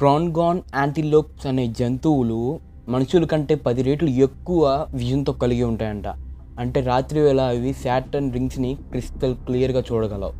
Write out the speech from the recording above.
ప్రాన్గాన్ యాంటీలోప్స్ అనే జంతువులు మనుషుల కంటే పది రేట్లు ఎక్కువ విజన్తో కలిగి ఉంటాయంట అంటే రాత్రి వేళ అవి శాటర్న్ రింగ్స్ని క్రిస్టల్ క్లియర్గా చూడగలవు